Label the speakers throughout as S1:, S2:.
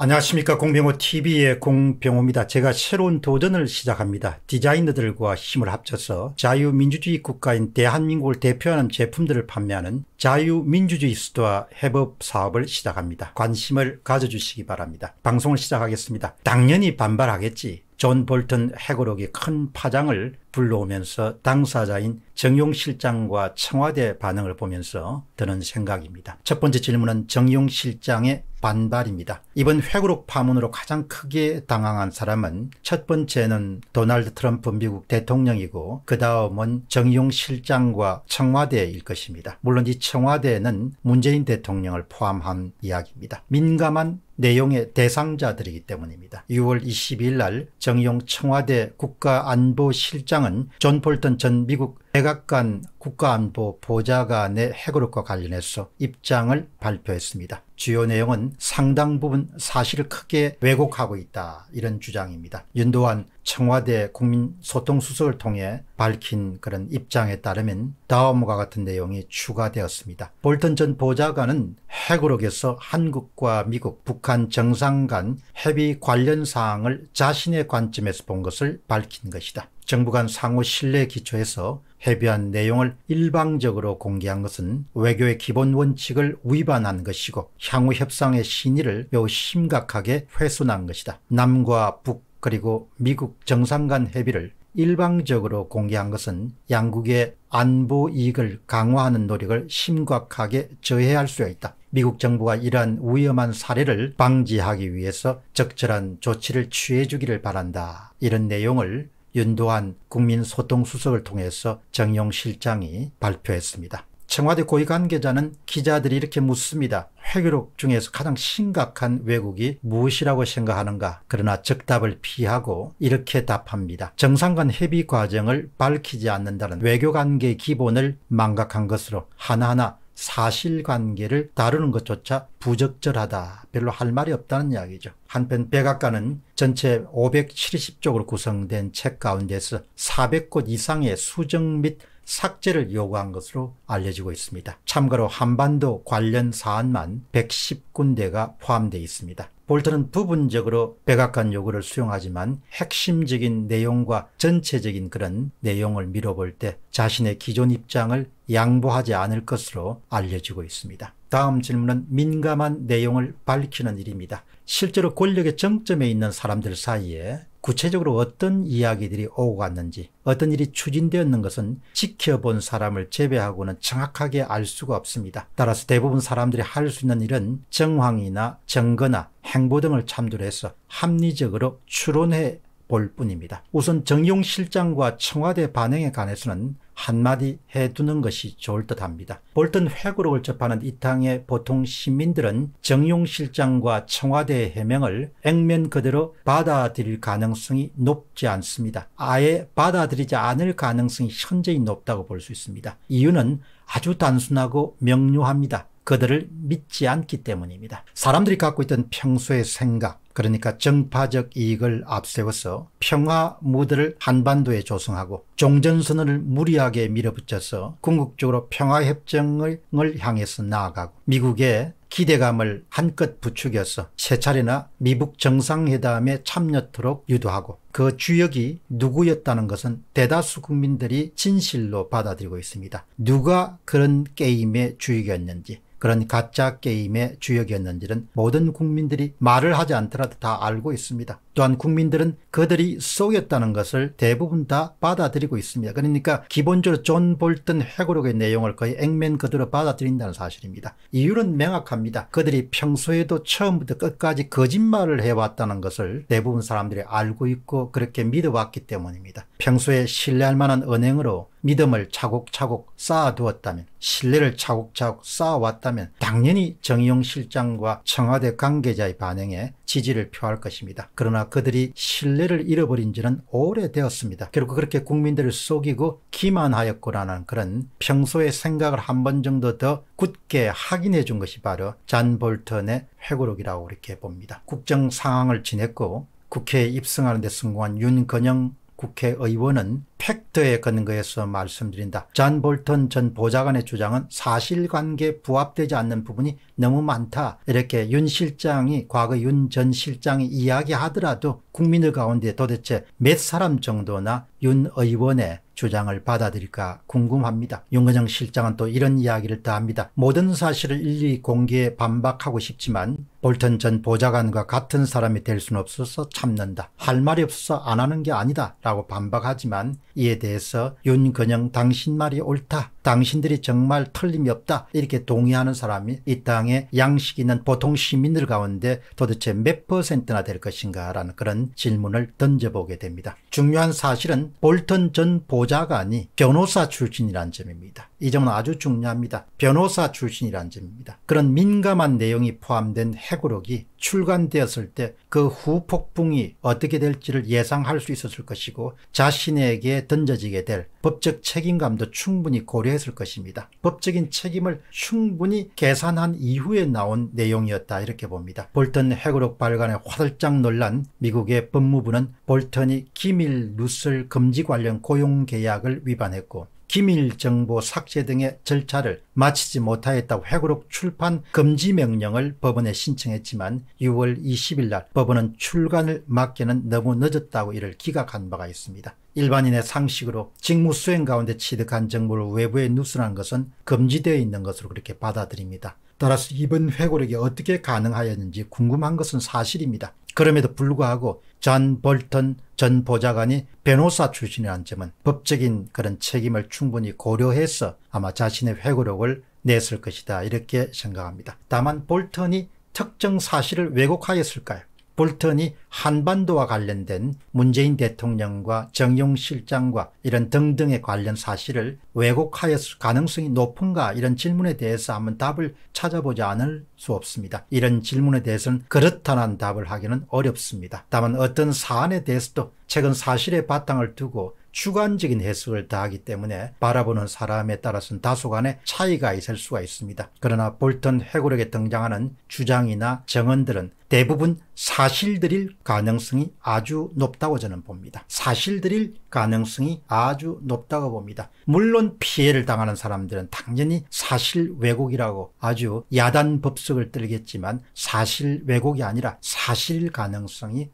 S1: 안녕하십니까 공병호TV의 공병호입니다. 제가 새로운 도전을 시작합니다. 디자이너들과 힘을 합쳐서 자유민주주의 국가인 대한민국을 대표하는 제품들을 판매하는 자유민주주의 스토어 협업 사업을 시작합니다. 관심을 가져주시기 바랍니다. 방송을 시작하겠습니다. 당연히 반발하겠지. 존 볼튼 해고록이 큰 파장을 불러오면서 당사자인 정용 실장과 청와대 반응을 보면서 드는 생각입니다. 첫 번째 질문은 정용 실장의 반발입니다. 이번 회고록 파문으로 가장 크게 당황한 사람은 첫 번째는 도널드 트럼프 미국 대통령이고 그 다음은 정용 실장과 청와대일 것입니다. 물론 이 청와대는 문재인 대통령을 포함한 이야기입니다. 민감한 내용의 대상자들이기 때문입니다. 6월 22일 날 정용 청와대 국가안보실장 회장은 존 폴턴 전 미국 백악관 국가안보 보좌관의 핵으로과 관련해서 입장을 발표했습니다. 주요 내용은 상당 부분 사실을 크게 왜곡하고 있다 이런 주장입니다. 윤도환 청와대 국민소통수석을 통해 밝힌 그런 입장에 따르면 다음과 같은 내용이 추가되었습니다. 볼턴 전 보좌관은 핵으로에서 한국과 미국, 북한 정상 간 협의 관련 사항을 자신의 관점에서 본 것을 밝힌 것이다. 정부 간 상호 신뢰 기초에서 해비한 내용을 일방적으로 공개한 것은 외교의 기본 원칙을 위반한 것이고 향후 협상의 신의를 매우 심각하게 훼손한 것이다. 남과 북 그리고 미국 정상 간 협의를 일방적으로 공개한 것은 양국의 안보 이익을 강화하는 노력을 심각하게 저해할 수 있다. 미국 정부가 이러한 위험한 사례를 방지하기 위해서 적절한 조치를 취해주기를 바란다. 이런 내용을 윤도한 국민소통수석을 통해서 정용 실장이 발표했습니다. 청와대 고위 관계자는 기자들이 이렇게 묻습니다. 회교록 중에서 가장 심각한 왜곡이 무엇이라고 생각하는가? 그러나 적답을 피하고 이렇게 답합니다. 정상 간 협의 과정을 밝히지 않는다는 외교 관계 기본을 망각한 것으로 하나하나 사실관계를 다루는 것조차 부적절하다. 별로 할 말이 없다는 이야기죠. 한편 백악관은 전체 570쪽으로 구성된 책 가운데서 400곳 이상의 수정 및 삭제를 요구한 것으로 알려지고 있습니다. 참고로 한반도 관련 사안만 110군데가 포함되어 있습니다. 볼트는 부분적으로 백악관 요구를 수용하지만 핵심적인 내용과 전체적인 그런 내용을 미뤄볼 때 자신의 기존 입장을 양보하지 않을 것으로 알려지고 있습니다. 다음 질문은 민감한 내용을 밝히는 일입니다. 실제로 권력의 정점에 있는 사람들 사이에 구체적으로 어떤 이야기들이 오고 갔는지 어떤 일이 추진되었는 것은 지켜본 사람을 제외하고는 정확하게 알 수가 없습니다. 따라서 대부분 사람들이 할 수 있는 일은 정황이나 증거나 행보 등을 참조 해서 합리적으로 추론해 볼 뿐입니다. 우선 정용 실장과 청와대 반응에 관해서는 한마디 해두는 것이 좋을 듯 합니다. 볼튼 회고록을 접하는 이 당의 보통 시민들은 정용 실장과 청와대의 해명을 액면 그대로 받아들일 가능성이 높지 않습니다. 아예 받아들이지 않을 가능성이 현저히 높다고 볼 수 있습니다. 이유는 아주 단순하고 명료합니다. 그들을 믿지 않기 때문입니다. 사람들이 갖고 있던 평소의 생각, 그러니까 정파적 이익을 앞세워서 평화 무드를 한반도에 조성하고 종전선언을 무리하게 밀어붙여서 궁극적으로 평화협정을 향해서 나아가고 미국의 기대감을 한껏 부추겨서 세 차례나 미북 정상회담에 참여토록 유도하고 그 주역이 누구였다는 것은 대다수 국민들이 진실로 받아들이고 있습니다. 누가 그런 게임의 주역이었는지 그런 가짜 게임의 주역이었는지는 모든 국민들이 말을 하지 않더라도 다 알고 있습니다. 또한 국민들은 그들이 쏘였다는 것을 대부분 다 받아들이고 있습니다. 그러니까 기본적으로 존 볼튼 회고록의 내용을 거의 액면 그대로 받아들인다는 사실입니다. 이유는 명확합니다. 그들이 평소에도 처음부터 끝까지 거짓말을 해왔다는 것을 대부분 사람들이 알고 있고 그렇게 믿어왔기 때문입니다. 평소에 신뢰할 만한 은행으로 믿음을 차곡차곡 쌓아두었다면 신뢰를 차곡차곡 쌓아왔다면 당연히 정의용 실장과 청와대 관계자의 반응에 지지를 표할 것입니다. 그러나 그들이 신뢰를 잃어버린 지는 오래되었습니다. 결국 그렇게 국민들을 속이고 기만하였구나는 그런 평소의 생각을 한 번 정도 더 굳게 확인해 준 것이 바로 잔 볼턴의 회고록이라고 이렇게 봅니다. 국정 상황을 지냈고 국회에 입성하는 데 성공한 윤건영 국회의원은 팩트에 걷는 거에서 말씀드린다. 잔 볼턴 전 보좌관의 주장은 사실관계에 부합되지 않는 부분이 너무 많다. 이렇게 윤 실장이 과거 윤 전 실장이 이야기하더라도 국민들 가운데 도대체 몇 사람 정도나 윤 의원의 주장을 받아들일까 궁금합니다. 윤건영 실장은 또 이런 이야기를 다 합니다. 모든 사실을 일일이 공개에 반박하고 싶지만 볼턴 전 보좌관과 같은 사람이 될 수는 없어서 참는다. 할 말이 없어서 안 하는 게 아니다 라고 반박하지만 이에 대해서 윤건영 당신 말이 옳다. 당신들이 정말 틀림이 없다 이렇게 동의하는 사람이 이 땅에 양식 있는 보통 시민들 가운데 도대체 몇 퍼센트나 될 것인가 라는 그런 질문을 던져보게 됩니다. 중요한 사실은 볼턴 전 보좌관이 변호사 출신이란 점입니다. 이 점은 아주 중요합니다. 변호사 출신이란 점입니다. 그런 민감한 내용이 포함된 해고록이 출간되었을 때 그 후폭풍이 어떻게 될지를 예상할 수 있었을 것이고 자신에게 던져지게 될 법적 책임감도 충분히 고려해 했을 것입니다. 법적인 책임을 충분히 계산한 이후에 나온 내용이었다 이렇게 봅니다. 볼턴 핵으로 발간의 화들짝 논란 미국의 법무부는 볼턴이 기밀 누설 금지 관련 고용 계약을 위반했고 기밀 정보 삭제 등의 절차를 마치지 못하였다고 회고록 출판 금지 명령을 법원에 신청했지만 6월 20일 날 법원은 출간을 막기는 너무 늦었다고 이를 기각한 바가 있습니다. 일반인의 상식으로 직무 수행 가운데 취득한 정보를 외부에 누설한 것은 금지되어 있는 것으로 그렇게 받아들입니다. 따라서 이번 회고록이 어떻게 가능하였는지 궁금한 것은 사실입니다. 그럼에도 불구하고 잔 볼턴 전 보좌관이 변호사 출신이라는 점은 법적인 그런 책임을 충분히 고려해서 아마 자신의 회고록을 냈을 것이다 이렇게 생각합니다. 다만 볼턴이 특정 사실을 왜곡하였을까요? 볼턴이 한반도와 관련된 문재인 대통령과 정용 실장과 이런 등등의 관련 사실을 왜곡하였을 가능성이 높은가 이런 질문에 대해서 한번 답을 찾아보지 않을 수 없습니다. 이런 질문에 대해서는 그렇다는 답을 하기는 어렵습니다. 다만 어떤 사안에 대해서도 최근 사실의 바탕을 두고 주관적인 해석을 다하기 때문에 바라보는 사람에 따라서는 다소간의 차이가 있을 수가 있습니다. 그러나 볼턴 회고록에 등장하는 주장이나 정언들은 대부분 사실들일 가능성이 아주 높다고 저는 봅니다. 사실들일 가능성이 아주 높다고 봅니다. 물론 피해를 당하는 사람들은 당연히 사실 왜곡이라고 아주 야단 법석을 들겠지만 사실 왜곡이 아니라 사실 가능성이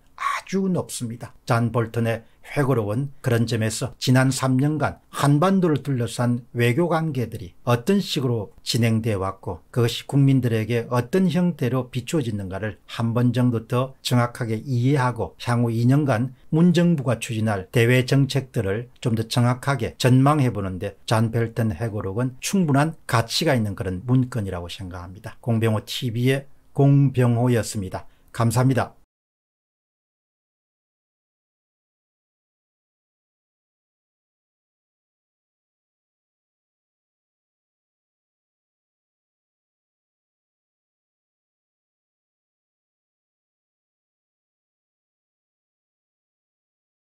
S1: 아주 높습니다. 잔 볼턴의 회고록은 그런 점에서 지난 3년간 한반도를 둘러싼 외교 관계들이 어떤 식으로 진행되어 왔고 그것이 국민들에게 어떤 형태로 비춰지는가를 한 번 정도 더 정확하게 이해하고 향후 2년간 문정부가 추진할 대외 정책들을 좀 더 정확하게 전망해 보는데 잔 벨튼 회고록은 충분한 가치가 있는 그런 문건이라고 생각합니다. 공병호 TV의 공병호였습니다. 감사합니다.